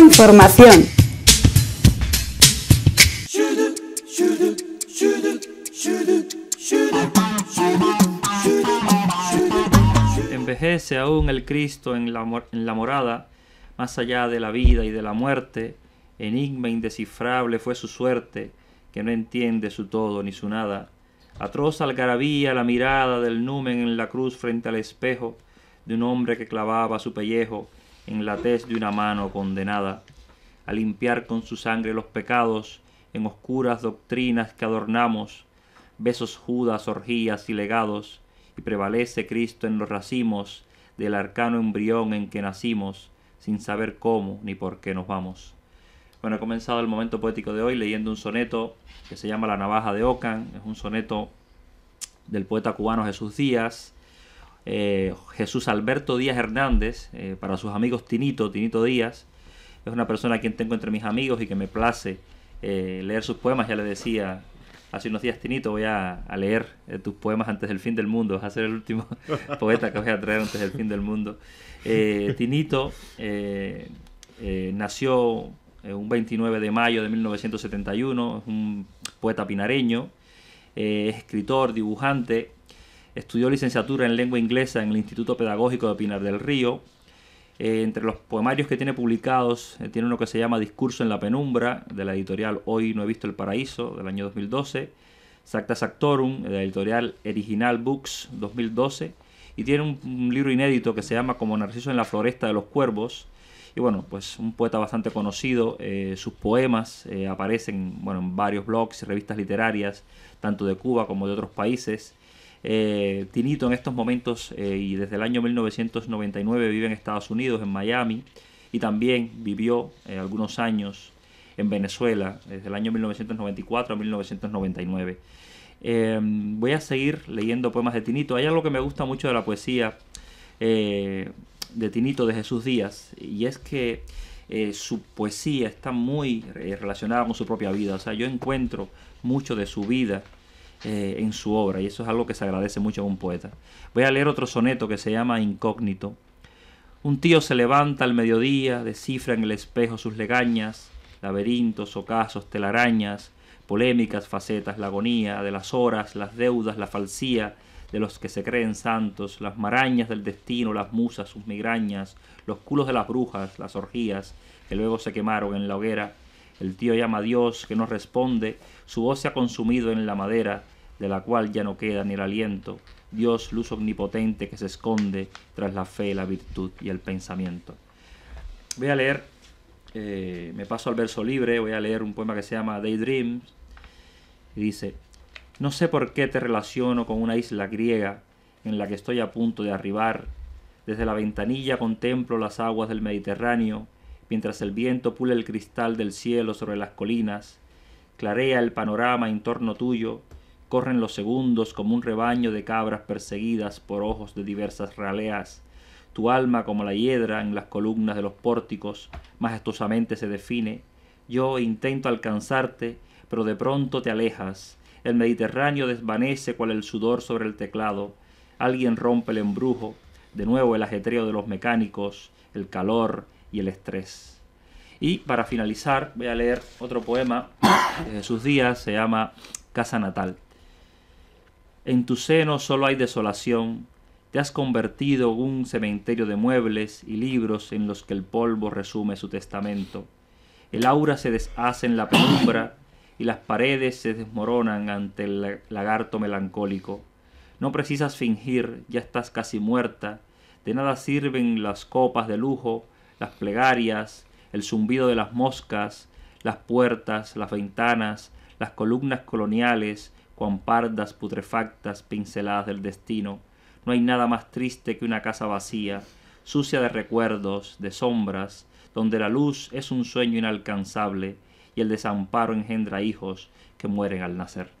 Información. Envejece aún el Cristo en la, en la morada, más allá de la vida y de la muerte, enigma indescifrable fue su suerte, que no entiende su todo ni su nada. Atroz algarabía la mirada del numen en la cruz frente al espejo de un hombre que clavaba su pellejo en la tez de una mano condenada, a limpiar con su sangre los pecados en oscuras doctrinas que adornamos, besos judas, orgías y legados, y prevalece Cristo en los racimos del arcano embrión en que nacimos, sin saber cómo ni por qué nos vamos. Bueno, he comenzado el momento poético de hoy leyendo un soneto que se llama La navaja de Ocan, es un soneto del poeta cubano Jesús Díaz, eh, Jesús Alberto Díaz Hernández, eh, para sus amigos Tinito, Tinito Díaz. Es una persona a quien tengo entre mis amigos y que me place eh, leer sus poemas. Ya le decía hace unos días, Tinito, voy a, leer tus poemas antes del fin del mundo. Vas a ser el último poeta que voy a traer antes del fin del mundo. Tinito nació un 29 de mayo de 1971, es un poeta pinareño, escritor, dibujante, Estudió licenciatura en lengua inglesa en el Instituto Pedagógico de Pinar del Río. Eh, entre los poemarios que tiene publicados, eh, tiene uno que se llama Discurso en la penumbra, de la editorial Hoy no he visto el paraíso, del año 2012. Sacta Sactorum, de la editorial Original Books, 2012. Y tiene un, libro inédito que se llama Como Narciso en la Floresta de los Cuervos, y bueno, pues un poeta bastante conocido, eh, sus poemas aparecen bueno, en varios blogs y revistas literarias, tanto de Cuba como de otros países, eh, tinito en estos momentos eh, y desde el año 1999 vive en Estados Unidos, en Miami, y también vivió eh, algunos años en Venezuela, desde el año 1994 a 1999. Em, voy a seguir leyendo poemas de Tinito. Hay algo que me gusta mucho de la poesía de Tinito de Jesús Díaz, y es que su poesía está muy relacionada con su propia vida. O sea, yo encuentro mucho de su vida eh, en su obra, y eso es algo que se agradece mucho a un poeta. Voy a leer otro soneto que se llama Incógnito. Un tío se levanta al mediodía, descifra en el espejo sus legañas, laberintos, ocasos, telarañas, polémicas facetas, la agonía de las horas, las deudas, la falsía de los que se creen santos, las marañas del destino, las musas, sus migrañas, los culos de las brujas, las orgías que luego se quemaron en la hoguera, el tío llama a Dios, que no responde, su voz se ha consumido en la madera, de la cual ya no queda ni el aliento. Dios, luz omnipotente, que se esconde tras la fe, la virtud y el pensamiento. Voy a leer, eh, me paso al verso libre, voy a leer un poema que se llama Daydreams, y dice, no sé por qué te relaciono con una isla griega en la que estoy a punto de arribar. Desde la ventanilla contemplo las aguas del Mediterráneo mientras el viento pule el cristal del cielo sobre las colinas, clarea el panorama en torno tuyo, corren los segundos como un rebaño de cabras perseguidas por ojos de diversas raleas. Tu alma como la hiedra en las columnas de los pórticos majestuosamente se define. Yo intento alcanzarte, pero de pronto te alejas. El Mediterráneo desvanece cual el sudor sobre el teclado. Alguien rompe el embrujo. De nuevo el ajetreo de los mecánicos, el calor, y el estrés. Y para finalizar, voy a leer otro poema de sus días, se llama Casa Natal. En tu seno solo hay desolación, te has convertido en un cementerio de muebles y libros en los que el polvo resume su testamento. El aura se deshace en la penumbra y las paredes se desmoronan ante el lagarto melancólico. No precisas fingir, ya estás casi muerta. De nada sirven las copas de lujo, las plegarias, el zumbido de las moscas, las puertas, las ventanas, las columnas coloniales, cuan pardas, putrefactas, pinceladas del destino. No hay nada más triste que una casa vacía, sucia de recuerdos, de sombras, donde la luz es un sueño inalcanzable y el desamparo engendra hijos que mueren al nacer.